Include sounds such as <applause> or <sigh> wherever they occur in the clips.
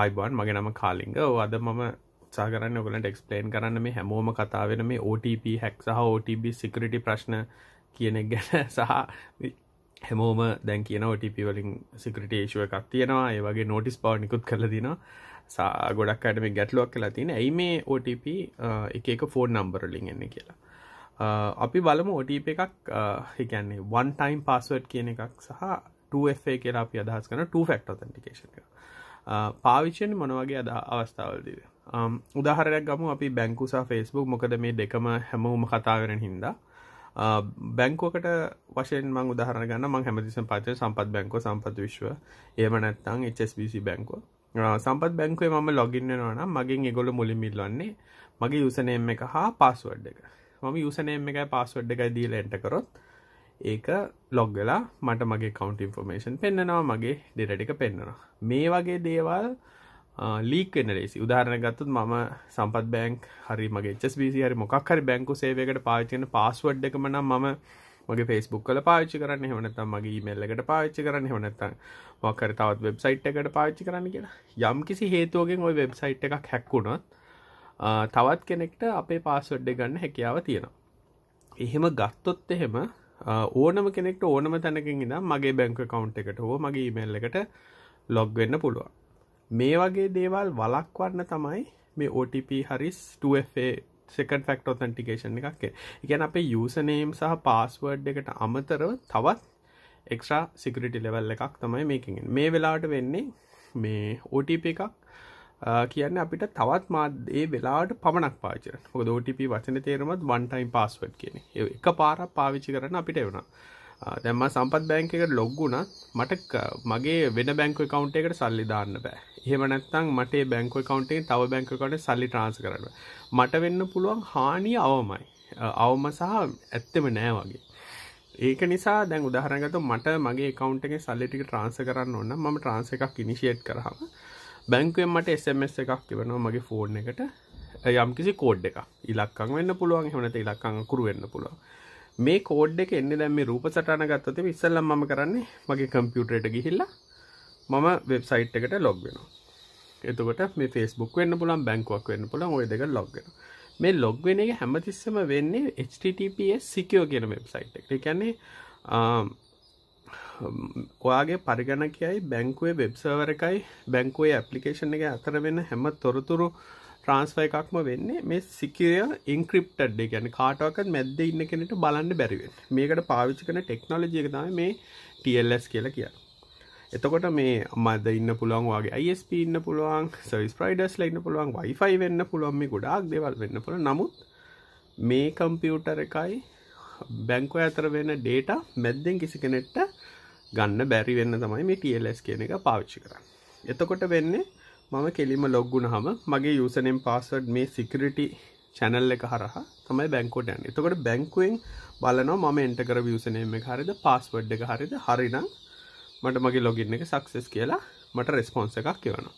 ආයිබන් මගේ නම කාලිංග අද මම උත්සා කරන්න ඔගලට එක්ස්පලේන් කරන්න මේ හැමෝම කතාවෙන මේ OTP හැක් සහ OTB සිකරිටි ප්‍රශ්න කියනෙක් ගැන <laughs> සහ හැමෝම දැන් කියන OTP වලින් සිකරට ේෂුව එකක් තියෙනවා ඒ වගේ නෝටිස් පව නිකුත් කරල දින සා ගොඩක් අඩම ගැටලුවක් කියලා තියෙන ඇයි මේ OTP එක ෆෝන් නම්බරලින් එන්න කියලා අපි බලම OTP එකක් හිකන්නේ වන් ටයිම් පස්සුවට් කියන එකක් සහ 2F කියලා අපි අදහස් කන 2 ෆෙක්ට තැටිකේෂන එක පාවිච්චෙන් මොනවගේ අද අවස්ථාවල්දීද උදාහරයක් ගම අපි බැංකුසා ෆෙස්බුක් මොකද මේ දෙකම හැමෝම කතා කරෙන හින්දා බැංකෝකට වශයෙන් මං උදාහරන ගන්න මං හැමතිසම් පාචය සම්පත් බැංකෝ සම්පත් විශ්ව ඒම නැත්තං HSBC බැංකෝ සම්පත් බැංකුවේ මම ලොගින්නෙනවන මගින් එගොල මුලින් මිල්ලන්නේ මගේ යුසනයම් එක හා පස්සුවඩ් එක මම යුසනයම් එකයි පස්සුවඩ් එකයි දීල එන්ටකරොත් ඒක ලොග්ගලා මට මගේ කවන්ට ඉන්ෆර්මේෂන් පෙන්න්නනවා මගේ ඩෙරටික පෙන්න්නවා මේ වගේ දේවල් ලීක් නරේසි උදාරණ ගත්තුත් මම සම්පත් බෑන්ක් හරි මගේ චස්බිසි හරි මොක්හරි බැංකු සේවකට පාචන පස්වඩ් එකමන ම මගේ ෆෙස්බුක් කල පාච්චි කරන්න හොනතම් මගේ මල්ලකට පාච්චි කරන්න හොනත්තන් මොකර තවත් වෙබ්සයිට් එකට පාච්චි කරන්න කියලා යම් කිසි හේතුවගෙන් ඔය වෙබ්සයිට් එකක් හැක්කුණොත් තවත් කෙනෙක්ට අපේ පාස්වඩ්ඩ ගන්න හැකියාව තියෙනවා එහෙම ගත්තොත් එහෙම ඕනම කෙනෙක්ට ඕනම තැනකින් ඉඳම් මගේ බැංක කවුන්් එකට හෝ මගේ ඉමල් එකට ලොග් වෙන්න පුළුවන් මේ වගේ දේවල් වලක්වන්න තමයි මේ OTP හරිස් 2FA සෙකන් ෆක්ට ඔතන්ටිකේෂන් එකක්ේ ගැන අපේ යසනේම් සහ පාස්වර්ඩ් එකට අමතරව තවත් එක්්‍රා සිකරිටි ලෙවල් එකක් තමයි මේකින් මේ වෙලාට වෙන්නේ මේ OTP එකක් කියන්න අපිට තවත් මාදේ වෙලාට පමණක් පාචර හොද ටප වචන තේරමත් වන්ටයිම් පස්වට් කියන එක පාර පාවිච්චි කරන අපිට එවුණ දැම්ම සම්පත් බැංකට ලොග්ගුණත් මට මගේ වෙන බැංකව කවන්ට එකට සල්ලි දාන්න බෑ හෙමනැත්තං මටේ බැංකව කවන්ටේ තව බැංකවට සල්ලි ට්‍රන්ස් කරන්න මට වෙන්න පුළුවන් හානිය අවමයි අවම සහ ඇත්තම නෑ වගේ ඒක නිසා දැන් උදාහරගත මට මගේ කවන්ටගේ සල්ලිටික ට්‍රන්ස කරන්න ඔන්න ම ට්‍රන්ස එකක් ඉනිශේට් කරහම බැංකුවෙන් මට SMS එකක් තිබෙනවා මගේ ෆෝන් එකට යම්කිසි කෝඩ් එකක් ඉලක්කං වෙන්න පුළුවන් එහෙම නැත්නම් ඉලක්කං අකුරු වෙන්න පුළුවන් මේ කෝඩ් එක එන්නේ දැන් මේ රූප සටහන ගත්තොත් ඉස්සෙල්ලම මම කරන්නේ මගේ කම්පියුටරයට ගිහිල්ලා මම වෙබ්සයිට් එකට ලොග් වෙනවා එතකොට මේ ෆස්බුක් වෙන්න පුළන් බැංකුවක් වෙන්න පුළන් ඔය දෙක ලොග්ගෙන මේ ලොග් වෙන එක හැමතිස්සම වෙන්නේ HTTPS සිකෝ කියෙන වෙබ්සයිට් එක කියන්නේ ඔයාගේ පරිගණකයයි බැංකුවේ වෙබ්සවර එකයි බැංකුවේ ඇපලිකේෂන් එක අතර වෙන හැම තොරතුරු ට්‍රන්ස්ෆ එකක්ම වෙන්නේ මේ සිකිරිය ඉන්ක්‍රිප්ටඩ් ගැන කාටවකත් මැද්ද ඉන්න කෙනට බලන්න බැරිවෙන් මේකට පාවිච්චි කන ටෙක්නොලජිය තම මේ ටල්ස් කියලා කියන්න එතකොට මේ මද ඉන්න පුළුවන් වගේ ISP ඉන්න පුළුවන් සවිස් ප්‍රයිඩස් ලඉන්න පුළුවන් වයිෆයි වෙන්න පුළුවන් මේ ගොඩාක් දෙවල් වෙන්න පුළ නමුත් මේ කම්පියුටර එකයි බැංකෝ අතර වෙන ඩේට මැද්දෙන් කිසි කෙනෙට්ට ගන්න බැරි වෙන්න තමයි මේ TLS කියන එක පාවිච්චි කරන්නේ එතකොට වෙන්නේ මම කෙලිම ලොග් වුණාම මගේ user name password මේ security channel එක හරහා තමයි බැංකුවට යන්නේ එතකොට බැංකුවෙන් බලනවා මම enter කරපු user name එක හරියද password එක හරියද හරිනම් මට මගේ ලොගින් එක සක්සස් කියලා මට රෙස්පොන්ස එකක් කියවනවා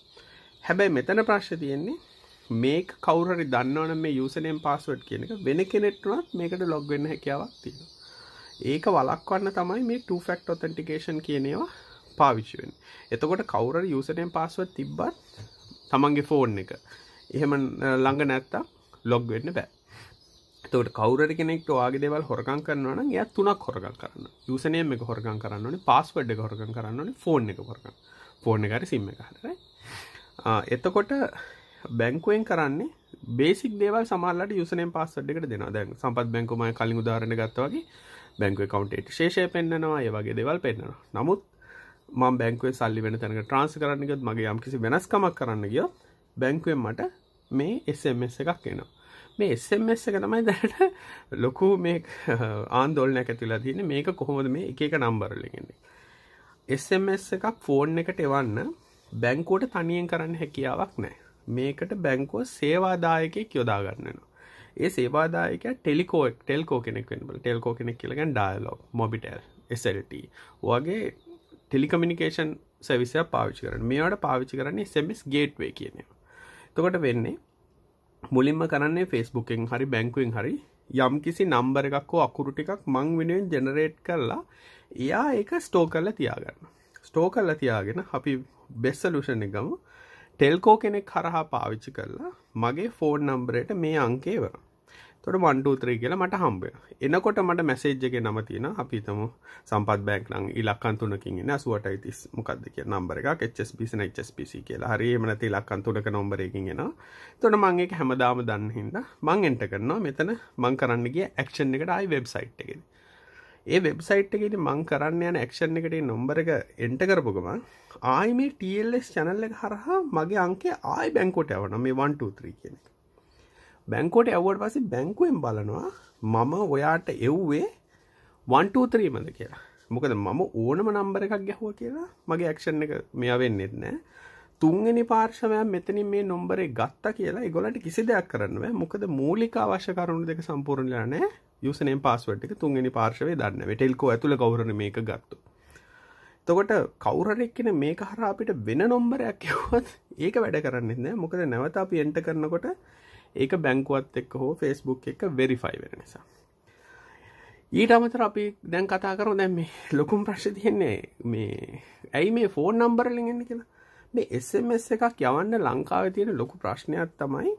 හැබැයි මෙතන ප්‍රශ්්‍ය තියෙන්නේ මේක කවුරරි දන්නවන මේ යුසනයෙන් පස්සුවට් කියන එක වෙන කෙනෙට්ටුවත් මේකට ලොග්වෙන්න හැකියාවක් තියෙනවා ඒක වලක්වන්න තමයි මේ 2 ෆැක්ටර් ඔතෙන්ටිකේෂන් කියන ඒවා පාවිච්චි වෙන්නේ. එතකොට කවුරු හරි යූසර් නේම් පාස්වර්ඩ් තිබ්බත් තමන්ගේ ෆෝන් එක. එහෙම ළඟ නැත්තම් ලොග් වෙන්න බෑ. එතකොට කවුරු කෙනෙක්ට ඔයාගේ දේවල් හොරගම් කරනවා නම් එයා තුනක් හොරගම් කරනවා. යූසර් නේම් එක හොරගම් කරන්න ඕනේ, පාස්වර්ඩ් එක හොරගම් කරන්න ඕනේ, ෆෝන් එක හොරගම්. ෆෝන් එක හරි සිම් එක හරි. එතකොට බැංකුවෙන් කරන්නේ බේසික් දේවල් සමල්ලට යුසනෙන් පස්සඩ් එකට දෙෙන දැන් සම්පත් බැංකුමය කලින් උදාරණ ගත්තවගේ බැංක කවන්ටේට ශේෂය පෙන්න්නනවා ඒ වගේ දෙවල් පෙන්න්නවා නමුත් මම බැංකුවේ සල්ලි වෙන තැනක ට්‍රන්ස් කරන්නගත් මගේ යම් කිසි වෙනස්කමක් කරන්න ගිය බැංකුවෙන් මට මේ SMS එකක් එනවා මේ SMS එක තමයි දැනට ලොකු මේ ආන්දෝලනයක් ඇතිලා තියෙන මේක කොහොමද මේ එක එක නම්බරලගෙන්නේ SMS එකක් ෆෝන් එකට එවන්න බැංකුවට තනියෙන් කරන්න හැකියාවක් නෑ මේකට බැංකුව සේවාදායකෙක් යොදාගන්නවා ඒ සේවාදායක ටෙලිකෝක් ටෙල්කෝ කෙනෙක් වෙනබල ටෙල්කෝ කෙනෙක් කියලගන් ඩයිලොක් මොබිටල් එසට වගේ ටෙලිකමිනිකේෂන් සැවිසය පාවිචි කරන මේට පාවිචි කරන්නේ සෙමිස් ගේට්වේ කියන තකොට වෙන්නේ මුලින්ම කරන්නේ ෆෙස්බුකෙන් හරි බැංකුවෙන් හරි යම් කිසි නම්බර එකක්කෝ අකුරු ටිකක් මං වෙනුවෙන් ජෙනරේට් කරලා එයා ඒක ස්ටෝ කරලා තියාගන්න ස්ටෝ කරලා තියාගෙන අපි බෙස්සලුෂණ එකම ටෙල්කෝ කෙනෙක් හරහා පාවිච්චි කරලා මගේ ෆෝඩ් නම්බරයට මේ අංකේව තොට වන්ඩූත්‍රී කියලා මට හම්බය එනකොට මට මැසේජ්ජගේ නම තියෙන අපිතම සම්පත් බෑක් නං ඉලක්කන්තුනකින් එන්න සුවටයි තිස් මොකක්ද කිය නම්බර එකක් එච්පිසින එච්පිසි කියලා හරිමනති ඉලක්කන්තුනක නොම්බරයකින් එනවා තොට මංගේ හැමදාම දන්න හින්ද මං එන්ට කරනවා මෙතන මං කරන්නගේ ඇක්ෂන් එකට අයි වෙබ්සයිට් එකෙද ඒ වෙබ්සයිට් එකෙද මං කරන්න යන ඇක්ෂන් එකට නොම්බර එක එන්ට කරපුගමන් ආයි මේ ටල්ස් චැනල්ල එක හරහා මගේ අංකේ ආයි බැංකෝට ඇවන මේ 123 කියන බැංකෝට ඇවට පසේ බැංකුවෙන් බලනවා මම ඔයාට එව්වේ 123 මද කියලා මොකද මම ඕනම නම්බර එකක් ගැහුව කියලා මගේ ඇක්ෂන් එක මෙයා වෙන්නෙත් නෑ තුන්ගනි පාර්ශවයන් මෙතනින් මේ නොම්බරේ ගත්තා කියලා ගොලට කිසි දෙයක් කරන්නව මොකද මූලික අවශ්‍ය කරුණු දෙක සම්පූර්ණලා නෑ යසනෙන් පස්සුවට එක තුන්ගනි පාර්ශවය දන්න ටෙල්කෝ ඇතුළ ගෞරණ මේක ගත්තු තොකොට කවුරරෙක්කෙන මේ හර අපිට වෙන නොම්බරයක් යවත් ඒක වැඩ කරන්නන්න මොකද නැවත අපි එන්ට කරනකොට ඒක බැංකුවත් එක් හෝ ෆෙස්බුක් එක වෙරිෆයි වෙන නිසා ඊට අමතර අපි දැන් කතා කරු දැන් මේ ලොකුම් ප්‍රශ් තියෙන්නේ මේ ඇයි මේ ෆෝන් නම්බරලිගන්න කියලා මේ එස්MS එකක් යවන්න ලංකාව තියෙන ලොකු ප්‍රශ්නයක් තමයි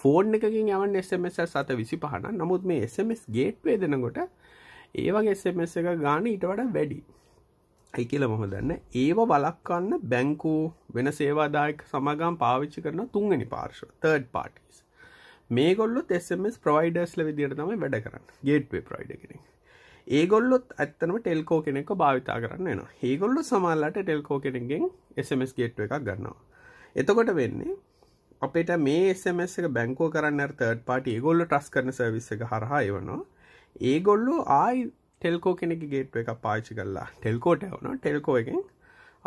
ෆෝන් එකකින් යවන්න එස්MS සත විසි පහන නමුත් මේ එස්MS ගේට් වේදෙනකොට ඒවගේ එස්MS එක ගාන ඊට වඩ වැඩි ඇයි කියලා මම දන්න ඒව වලක්කන්න බැංකෝ වෙන සේවාදායක සමගම් පාවිච්චි කරන තුන්ගනි පාර්ශ තර්ඩ් පාටස් මේගොල්ලොත් SMS ප්‍රවයිඩර්ස්ල විදිර තම වැඩ කරන්න ගේට්වේ ප්‍රයිඩ කෙනෙක් ඒගොල්ලොත් ඇත්තනම ටෙල්කෝ කෙනෙක් භාවිතා කරන්න න ඒගොල්ලො සමල්ලට ටෙල්කෝ කෙනෙගෙන් SMS ගේට්ව එකක් ගන්නවා එතකොට වෙන්නේ අපට මේ SMS එක බැංකෝ කරන්න තර්ඩ් පාට ඒගොල්ල ටස් කරන සවිස්ස එක හරහා එවනවා ඒගොල්ලු ආයි ටෙල්කෝ කෙනෙක් ගේට් එක පාචි කරලා ටෙල්කෝට වන ටෙල්කෝ එකෙන්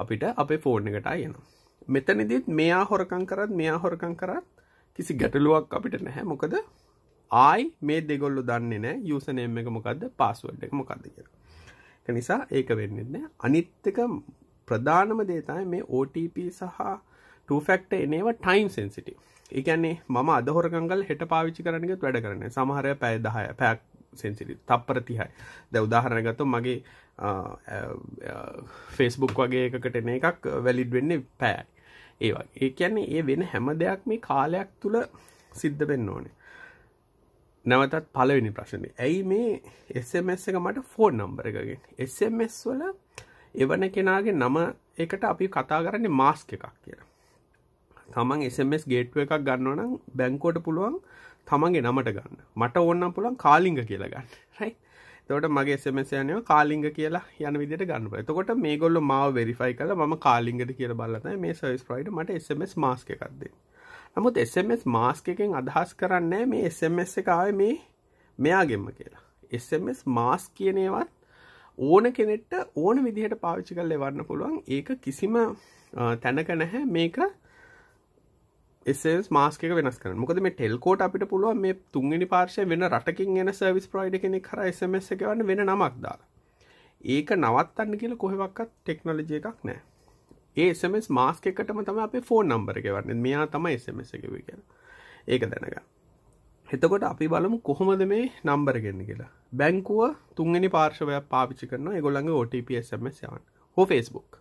අපිට අපේ ෆෝර්න් එකට යන මෙතනදිත් මෙයා හොරකං කරත් මෙයා හොරකං කරත් කිසි ගැටලුවක් අපිට නැහැ මොකද ආයි මේ දෙගොල්ලු දන්නේ නෑ යසනයම් එක මොකක්ද පස්සුවඩ් එක මොකක්ද කිය නිසා ඒක වෙන්නන අනිත්තක ප්‍රධානම දේතයි මේ OTP සහ ටෆෙක්ට එනවා ටයිම් සෙන්සිටි ඒගැන්නේ මම අදහොරගංගල් හෙට පාවිච්චි කරනගත් වැඩ කරන සමහරය පැය දහය පැක් සෙන්සිරි තප්පර තිහයි දැ උදාහරණ ගත්තු මගේ ෆේස්බුක් වගේ එකකට එන එකක් වැලිඩ් වෙන්න පෑයි ඒවා ඒ කියන්නේ ඒ වෙන හැම දෙයක් මේ කාලයක් තුළ සිද්ධ වෙන්න ඕනේ නැවතත් පලවෙනි ප්‍රශ්නය ඇයි මේ SMS එක මට ෆෝන් නම්බර එකගෙන් SMS වල එවන කෙනාගේ නම එකට අපි කතා කරන්නේ මාස්ක එකක් කියලා තමන් SMS ගේට්ුව එකක් ගන්නවනම් බැංකෝට පුළුවන් තමන්ගේ නමට ගන්න මට ඕන්නම් පුළන් කාලිංග කියලා ගන්න රයි තොට මගේ සමසයනය කාලිංග කියලා යන විදිට ගන්න එතකොට මේ ගොල්ල මාව වෙරිෆයි කල ම කාලිංගට කියල බලන මේ සවිස් ප්‍රයිඩ මට SMS මාස්ක එකක්දේ නමුත් SMS මාස්ක එකෙන් අදහස් කරන්නේ මේ SMS එකකාව මේ මෙයාගෙම්ම කියලා SMS මාස් කියනේවත් ඕන කෙනෙට ඕන විදිහට පාවිච්චි කල් ලෙවන්න පුළුවන් ඒක කිසිම තැනක නැහැ මේක එසස් මාස්ක වෙනස් කරන මොකද මේ ටෙල්කෝට අපිට පුළුව මේ තුන්ගනි පාර්ශය වෙන රටකින් එන සර්විස් ප්‍රයිඩ කෙනෙ කර එසමස එක වන්න වෙන නමක් දාලා ඒක නවත්තන්න කියල කොහෙවක්කත් ටෙක්නොලජය එකක් නෑ ඒසමස් මාස්ක එකටම තම අප ෆෝ නම්බර එක වන්න මෙයා තම එසමස එකව කියල ඒක දැනග එතකොට අපි බලමු කොහොමද මේ නම්බර ගෙන්න්න කියලා බැංකුව තුන්ගනි පාර්ශවය පාවිචි කරන ගොල්ලඟ ෝටපස්මස් යවන් හෝ ෆස්බුක්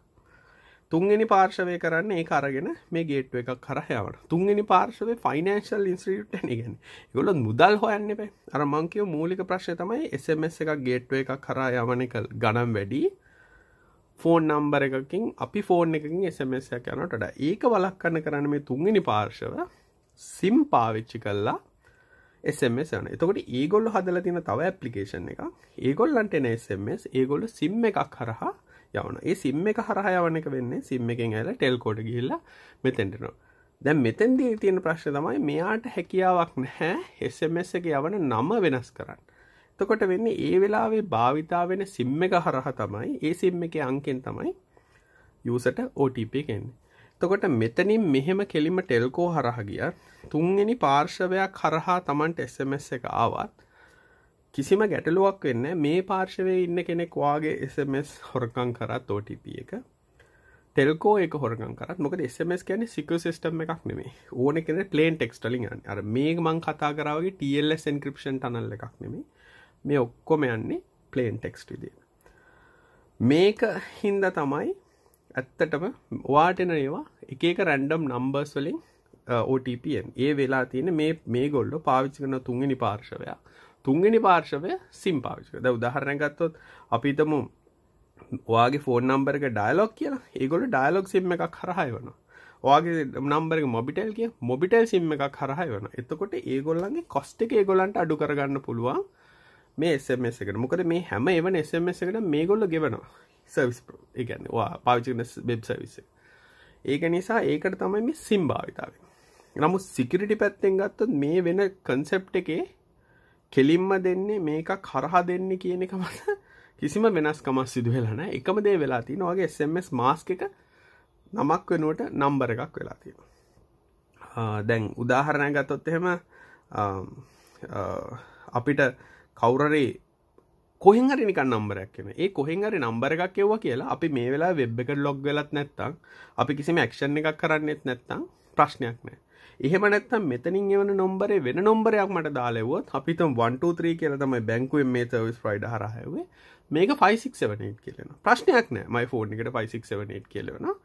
තුන්ගනි පාර්ශවය කරන්න ඒ අරගෙන මේ ගේට් එකක් කරහයවට තුන්ගනි පාර්ශවේ ෆයිනන්ශල් ඉන්ස්ටියුට් ගැන ගොලොත් මුදල් හොයන්න එපේ අර මංකව මූලික ප්‍රශ්ය තමයි එසMS එකක් ගේට්ව එකක් කරා යමන එක ගනම් වැඩි ෆෝන් නම්බර එකකින් අපි ෆෝන් එකකින් එසMS එක යනටට ඒක වලක්කන්න කරන්න මේ තුන්ගනි පාර්ශව සිම් පාවිච්චි කල්ලා එSMS යන එතකොට ඒගොල්ලු හදල තින තව ඇපලිකේෂන් එක ඒගොල්ලන්ට එන එSMS ඒගොල්ලු සිම් එකක් කරහා යවන ඒ සිම් එක හරහ යවන එක වෙන්නේ සිම් එකෙන් ඇල ටෙල්කෝඩ ගිල්ලා මෙතෙන්ටනවා දැන් මෙතැන්දී තියෙන ප්‍රශ්න තමයි මෙයාට හැකියාවක් නැහැ එස්MS එක යවන නම වෙනස් කරන්න එතකොට වෙන්නේ ඒ වෙලාවේ භාවිතා වෙන සිම් එක හරහ තමයි ඒ සිම් එකේ අංකෙන් තමයි යූසට OTP කියන්නේ. එතකොට මෙතනින් මෙහෙම කෙලිම ටෙල්කෝ හරහා ගියත් තුන්වෙනි පාර්ශවයක් හරහා Tamanට SMS එක ආවත් කිසිම ගැටලුවක් වෙන්න මේ පාර්ශවය ඉන්න කෙනෙක් වාගේ SMS හොරකං කරත් OTP එක තෙල්කෝ එක හොරගන් කරත් මොකද SMS කියන සික සිස්ටම් එකක් නෙමේ ඕන කෙන ප්ලේන් ටෙක්ස්ටලින් අර මේ මං කතා කරාවගේ TLS එන්ක්‍රපෂන් ටනල් එකක් නෙමේ මේ ඔක්කොම යන්නේ ප්ලේන් ටෙක්ස්ට විදිය මේක හින්ද තමයි ඇත්තටම වාටෙන ඒවා එක එක රැන්ඩම් නම්බර්ස් වලින් OTPN ඒ වෙලා තියෙන මේ මේ ගොල්ලො පාවිච්චි කරන තුන්ගනි පාර්ශවයක් තුන්ගනි පාර්ශවය සිම් පාවිච්ක ද උදාහරණ ගත්තොත් අපිතමු ඔයාගේ ෆෝන් නම්බරක ඩයිලොක් කියලා ඒගොල ඩයිලොක් සිම් එකක් හරහයි වනවා ඔයාගේ නම්බරක මොබිටල් කිය මොබිටල් සිම් එකක් හරහයි වන එතකොට ඒගොල්ලන්ගේ කොස්ට එක ඒගොලන්ට අඩු කරගන්න පුළුවන් මේ එසමස් එකට මොකද මේ හැම එවන එසමස් එකට මේ ගොල්ල ගෙවනවා සවිස් එකන්න වා පාවිචින බෙබ් සවිස ඒක නිසා ඒකට තමයි මේ සිම්භාවිතාව නමුත් සිකිරිටි පැත්තෙන් ගත්තත් මේ වෙන කන්සෙප් එකේ කෙලින්ම දෙන්නේ මේකක් හරහා දෙන්න කියන එක මත කිසිම වෙනස්කමක් සිදු වෙලා නැහැ. එකම දේ වෙලා තියෙන වගේ SMS මාස්ක් එක නමක් වෙනුවට නම්බර එකක් වෙලා තියෙනවා. දැන් උදාහරණයක් ගත්තොත් එහෙම අපිට කවුරරේ කොහෙන් හරි නිකන් නම්බරයක් එන. ඒ කොහෙන් හරි නම්බර එකක් එවුවා කියලා අපි මේ වෙලාවේ වෙබ් එකට ලොග් වෙලත් නැත්නම් අපි කිසිම ඇක්ෂන් එකක් කරන්නෙත් නැත්නම් ප්‍රශ්නයක් නැහැ. එහෙම නැත්තම් මෙතනින් එවන නොම්බරේ වෙන නොම්බරයක් මට දාලෙවොත් අපිතම් 123 කියලා තමයි බැංකුවෙන් මේ සර්විස් ප්‍රොවයිඩර් හරහා හැව්වේ මේක 5678 කියලා වෙනවා ප්‍රශ්නයක් නෑ මයි ෆෝන් එකට 5678 කියලා වෙනවා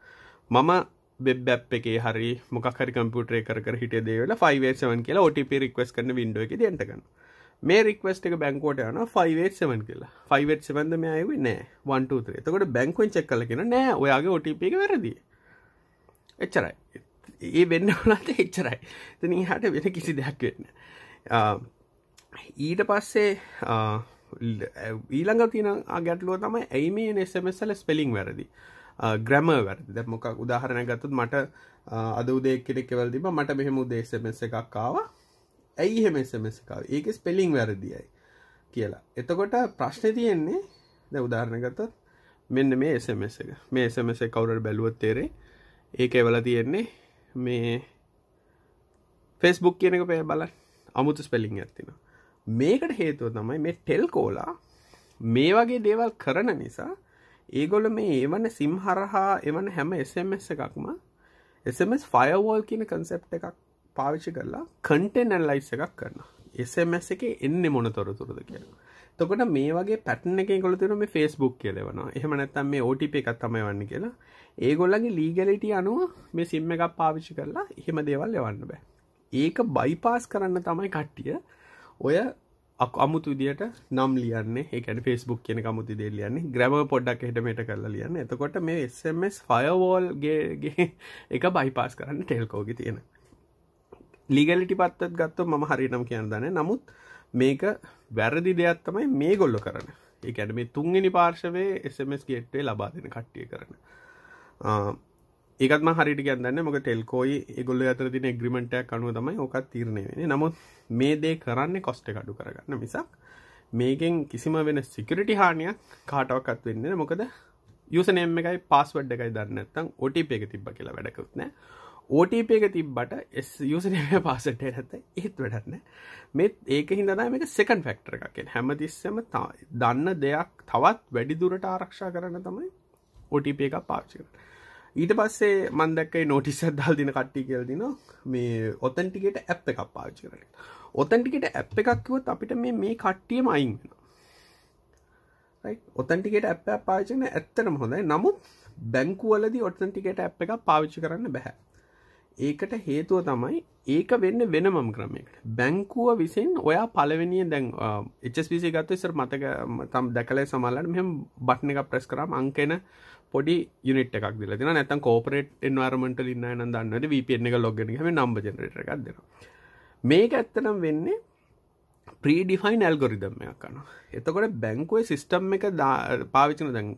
මම වෙබ් ඇප් එකේ හරි මොකක් හරි කම්පියුටරේ කර කර හිටිය දේ වෙලා 587 කියලා OTP රික්වෙස්ට් කරන වින්ඩෝ එකේ දෙන්න ගන්නවා මේ රික්වස්ට එක බැංකෝට යන 587 කියලා 587ද මේ අයුවේ නෑ 123 එතකොට බැංකුවෙන් චෙක් කළ කියෙන නෑ ඔයාගේ OTP එක වැරදි එච්චරයි ඒ වෙන්න ඕනත් එච්චරයි තනින් හට වෙන කිසි දෙයක් වෙන්න ඊට පස්සේ ඊළඟ තියෙන ගැටලුව තමයි ඇයි මේ නෙසමසල ස්පෙලිං වැරදි ග්‍රම වැරදි දැ මොකක් උදාහරණ ගත්තුත් මට අද උදේ කෙනෙක් එවල් තිබ මට මෙහෙම උදේශමස එකක් කාවා ඇයි එහෙම SMS එකව ඒක ස්පෙලිං වැරදියි කියලා එතකොට ප්‍රශ්නේ තියෙන්නේ දැන් උදාහරණ ගත්තොත් මෙන්න මේ SMS එක මේ SMS එක කවුරුර බැලුවොත් තේරෙයි ඒකේ වල තියෙන්නේ මේ ෆෙස්බුක් කියනක පේ බල අමුතු ස්පෙලිින් ඇතින මේකට හේතුව තමයි මේ ටෙල් කෝලා මේ වගේ දේවල් කරන නිසා ඒගොල මේ ඒවන සිම් හරහා එවන හැම SMS එකක්ම SMS ෆයවෝල් කියන කන්සෙප් එකක් පාවිච්චි කරලා කටෙන් ඇල්ලයිස් එකක් කරන SMS එක එන්නේ මොන තොරතුරද කියලා තොකොට මේ වගේ පැටන එක කොළතුර මේ ෆෙස්බුක් කියලවනවා එහම නැත්තම් මේ ඕටිප එකත් තමයි වන්න කියලා ඒගොල්ලගේ ලීගලිට අනුව මේ සිම්ම එකක් පාවිච්චි කරලා එහෙම දේවල් එවන්න බෑ ඒක බයිපාස් කරන්න තමයි කට්ටිය ඔය අමුතු විදියට නම් ලියන්න එකන ෆෙස්බුක් කියන මුති දේ ලියන්නේ ග්‍රම පොඩ්ඩක් හෙටමට කරලා ලියන්න එතකොට මේ SMS ෆයවෝල්ගේගේ එක බයිපාස් කරන්න ටෙල්කෝගි තියෙන ලිගලිටි පත්තත් ගත්ත ම හරිනම් කියන්න දන නමුත් මේක වැරදි දෙයක් තමයි මේ ගොල්ල කරන ඒඇන මේ තුන්ගනි පාර්ශවේ SMS ගේට්ටේ ලබා දෙන කට්ටිය කරන ඒකත්ම හරිට ගැන්න මොක ටෙල්කෝයි ගොල්ල අතර තින ග්‍රිමටක් අනුව තමයි ඕකත් තීරණය වෙන නමුත් මේ දේ කරන්නේ කොස්ට කඩු කරගන්න මිසක් මේකෙන් කිසිම වෙන සිකරිටි හානියක් කාටවක්ත් වෙන්න මොකද යසනම එකයි පස්වඩ් එකයි දන්නත්තම් ඔටිප එක තිබ්බ කියලා වැඩකුත්නෑ ඕටප එක තිබ්බට එස් යුසරේ පාසට නැත ඒත් වැඩන්න මෙත් ඒක හිදනා මේක සෙකන් ෆෙක්ටර එකෙන් හැමතිස්සම දන්න දෙයක් තවත් වැඩිදුරට ආරක්ෂා කරන්න තමයි ඕටප එක පාච්චි ඊට පස්සේ මන්දක්කයි නෝටිස දල් දින කට්ටි කෙල්දින මේ ඔතන්ටිකට ඇප් එකක් පාච්චි කරන ඔතන්ටිකට ඇප් එකක්කිවත් අපිට මේ මේ කට්ටියම අයින් වෙන ඔතන්ටිකට ඇප් පාචන ඇත්තනම හොඳයි නමුත් බැංකුවලද ඔත්තන්ටිකට ඇප් එක පාවිච්චි කරන්න බැහැ ඒකට හේතුව තමයි ඒක වෙන්න වෙනමම් ක්‍රමයකට බැංකුව විසින් ඔයා පලවෙනිය දැන් එච්විසි ගත්ත ඉසර මතක තම් දැකල සමල්ලට මෙම බට්න එක ප්‍රස් කරම් අංකෙන පොඩි යුනිට එකක් දිල තින නැතන් කෝපරේට් එන්වර්මට ඉන්න න දන්නට වපෙන් එක ලොග හම නම්බ ජනට ගත්දෙන මේක ඇත්තනම් වෙන්නේ ප්‍රීඩිෆයින් ඇල්ගොරිදම්මයක් කන එතකොට බැංකුවේ සිිස්ටම් එක පාවිචන දැන්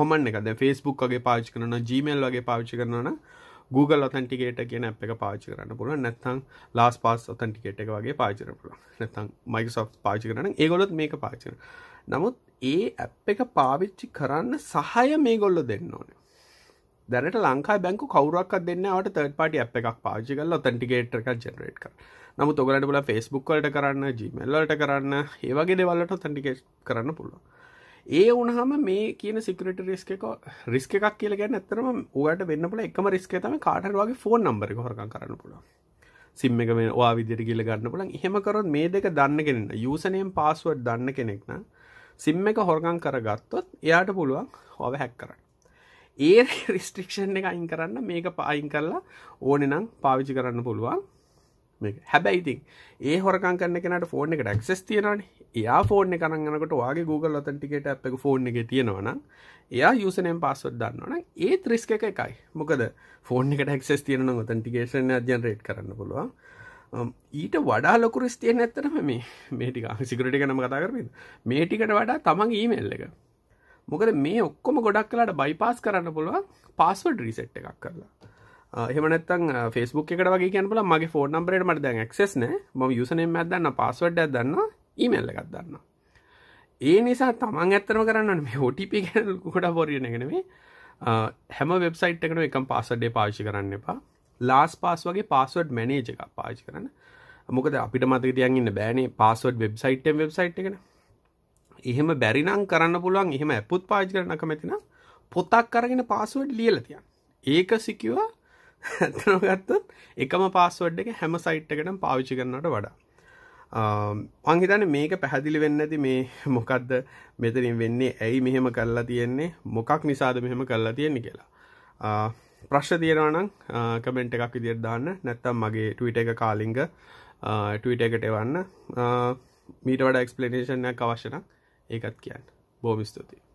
කොමන් එක ෆස්බුක් වගේ පාච් කරන ජීමල් වගේ පාවිචි කරනවා Google ඔතන්ටිකට කියන අප එක පාචි කරන්න පුළුව නැත්තං ලාස් පස් ඔතන්ටිකට එක වගේ පාචර පුළුව නැතං මයිකසොෆ් පාචි කරන ඒගොලොත් මේක පාචර නමුත් ඒ ඇප් එක පාවිච්චි කරන්න සහය මේ ගොල්ලො දෙන්න ඕනේ දැනට ලංකා බැංකු කවරක් දෙන්නට තට පට අප එකක් පාචි කල් ඔතැටිගේට එක ජනරේට කර නමු තොගට පුල ෆෙස්බුක්වලට කරන්න ජිමල්ලට කරන්න ඒවගේ දෙවල්ලට තැටිකේට් කරන්න පුළුව ඒ උනහම මේ කියන සිකට රිස්ක රිස්ක එකක් කියල ගැන ඇතරම ඔට වෙන්නපුල එකම රිස්ක තම කාටර වගේ ෆෝන් නම්බර හොරකන් කරන්න පුළ සිම්ම එක මේ වා විදිර කියල ගන්න පුලන් එහෙමකරොත් මේ දෙක දන්න කෙනන්න යසනයෙන් පස්සුවට දන්න කෙනෙක්න සිම්ම එක හොරගන් කරගත්තොත් එයාට පුළුවන් හොව හැක් කරන්න ඒ රිස්ට්‍රික්ෂන් <laughs> එක අයින් කරන්න මේක පායින් කරලා ඕනෙ නම් පාවිචි කරන්න පුළුවන් හැබැයි ඉතින් ඒ හොරකන් කන්න කෙනට ෆෝර්න් එකට ක්සෙස් තියෙනන එයා ෆෝර්න කරන්නකට වගේ Google අතන්ටිකට අප එක ෆෝර්න් එක තියෙනවන එයා යුසනෙන් පස්සොත් දන්නවන ඒ ත්‍රිස්ක එකයි මොකද ෆෝර්න් එකට ක්සෙස් තියෙන ඔතන්ටිකේෂන ජනරේට් කරන්න පුළුවන් um, ඊට වඩා ලොකුරස් තියෙන් ඇත්තනම මේ මේටික සිකරටි කනම කතා කරමින් මේටිකට වඩා තමන් ඊමල් එක මොකද මේ ඔක්කොම ගොඩක් කලාට බයිපාස් කරන්න පුළුවන් පාස්වඩ රිසට් එකක් කරලා එහමනත්තන් ෆෙස්බුක් එකට වගේ කියනල මගේ ෆෝන් නම්බරට මට දැන් ක්ෙස්න ම යුසනෙන් ඇදන්න පස්සවඩ් ඇදන්න ඊමල්ල එකක් දන්න ඒ නිසා තමන් ඇත්තරම කරන්න මේ හොටිපි කොට පොරියන එකනවේ හැම වෙබ්සයිට් එකන එක පස්සඩ්ඩේ පාවිශි කරන්න එපා ලාස් පාස් වගේ පස්සවඩ් මැනේජ එකක් පාචි කරන්න මොකද අපිට මතක තියන් ඉන්න බෑනේ පස්සවඩ් වෙබ්සයිට් වෙබ්සයිට් එකන එහෙම බැරිනම් කරන්න පුළුවන් එහෙම ඇපුත් පාචි කරන කමැතින පොතක් කරගෙන පස්සුවඩ් ලියල තියන් ඒක සිකිවා ඇතන ගත්තොත් එකම පස්සවඩ් එක හැම සයිට්කටම් පාවිච්චි කරනට වඩා අංහිතන මේක පැහැදිලි වෙන්න ඇති මේ මොකක්ද මෙතරින් වෙන්නේ ඇයි මෙහෙම කල්ලා තියෙන්නේ මොකක් නිසාද මෙහෙම කල්ලා තියෙන්නේ කියලා ප්‍රශ් තියෙනවනම් කමෙන්ට් එකක් විදිර දාන්න නැත්තම් මගේ ටවිට එක කාලිංග ටවිට එකට එවන්න මීට වඩ එක්ස්පලනේෂන්යක් අවශ්‍යන ඒකත් කියන්න බෝමිස්තුතියි